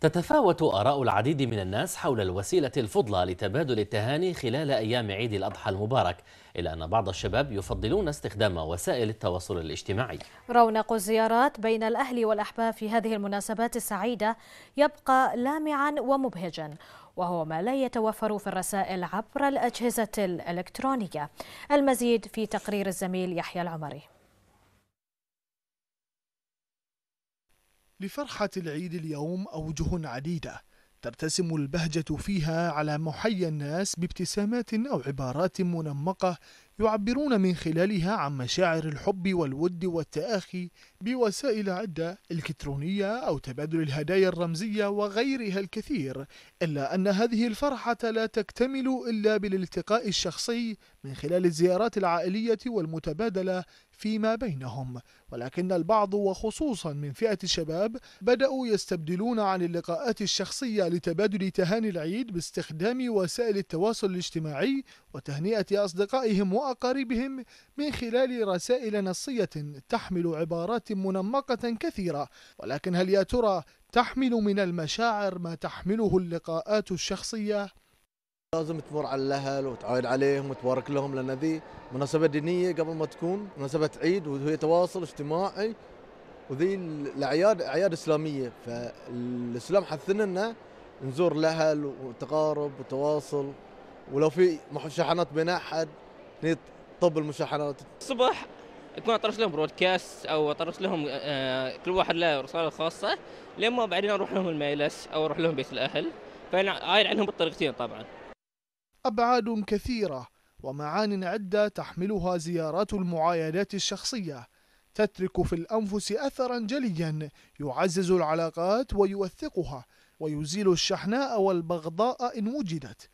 تتفاوت آراء العديد من الناس حول الوسيلة الفضلى لتبادل التهاني خلال أيام عيد الأضحى المبارك إلا أن بعض الشباب يفضلون استخدام وسائل التواصل الاجتماعي رونق الزيارات بين الأهل والأحباب في هذه المناسبات السعيدة يبقى لامعا ومبهجا وهو ما لا يتوفر في الرسائل عبر الأجهزة الإلكترونية المزيد في تقرير الزميل يحيى العمري لفرحة العيد اليوم أوجه عديدة ترتسم البهجة فيها على محيا الناس بابتسامات أو عبارات منمقة يعبرون من خلالها عن مشاعر الحب والود والتآخي بوسائل عدة الكترونية أو تبادل الهدايا الرمزية وغيرها الكثير، إلا أن هذه الفرحة لا تكتمل إلا بالالتقاء الشخصي من خلال الزيارات العائلية والمتبادلة فيما بينهم، ولكن البعض وخصوصا من فئة الشباب بدأوا يستبدلون عن اللقاءات الشخصية لتبادل تهاني العيد باستخدام وسائل التواصل الاجتماعي وتهنئة أصدقائهم وأصدقائهم وأقاربهم من خلال رسائل نصية تحمل عبارات منمقة كثيرة ولكن هل يا ترى تحمل من المشاعر ما تحمله اللقاءات الشخصية؟ لازم تمر على الأهل وتعايد عليهم وتبارك لهم لأن ذي مناسبة دينية قبل ما تكون مناسبة عيد وهي تواصل اجتماعي وذي الأعياد أعياد إسلامية فالإسلام حثنا أنه نزور الأهل وتقارب وتواصل ولو في شحنات بين أحد طب المشاحنات الصبح يكون اطرش لهم برودكاست او اطرش لهم آه كل واحد له رساله خاصه لما بعدين اروح لهم المجلس او اروح لهم بيت الاهل فانا عايل عنهم بالطريقتين طبعا ابعاد كثيره ومعان عده تحملها زيارات المعايدات الشخصيه تترك في الانفس اثرا جليا يعزز العلاقات ويوثقها ويزيل الشحناء والبغضاء ان وجدت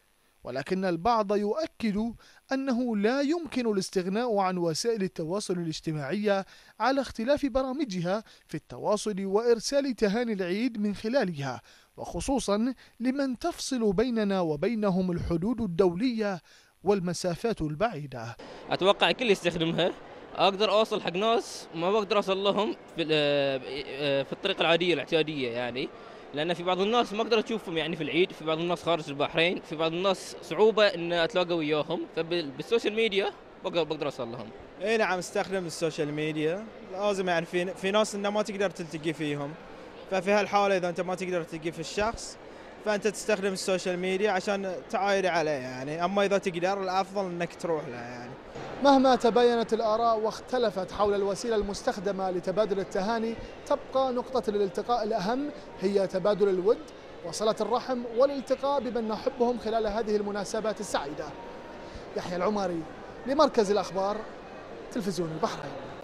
ولكن البعض يؤكد أنه لا يمكن الاستغناء عن وسائل التواصل الاجتماعي على اختلاف برامجها في التواصل وإرسال تهاني العيد من خلالها وخصوصا لمن تفصل بيننا وبينهم الحدود الدولية والمسافات البعيدة أتوقع كل يستخدمها اقدر اوصل حق ناس ما بقدر اوصل لهم في آه، آه، الطريقه العاديه الاعتياديه يعني لان في بعض الناس ما اقدر اشوفهم يعني في العيد في بعض الناس خارج البحرين في بعض الناس صعوبه ان اتلاقى وياهم فبالسوشيال ميديا بقدر بقدر اوصل لهم اي نعم استخدم السوشيال ميديا لازم يعني في في ناس انه ما تقدر تلتقي فيهم ففي هالحاله اذا انت ما تقدر تلتقي في الشخص فانت تستخدم السوشيال ميديا عشان تعاير عليه يعني اما اذا تقدر الافضل انك تروح له يعني مهما تباينت الآراء واختلفت حول الوسيلة المستخدمة لتبادل التهاني تبقى نقطة الالتقاء الأهم هي تبادل الود وصلة الرحم والالتقاء بمن نحبهم خلال هذه المناسبات السعيدة يحيى العمري لمركز الأخبار تلفزيون البحرين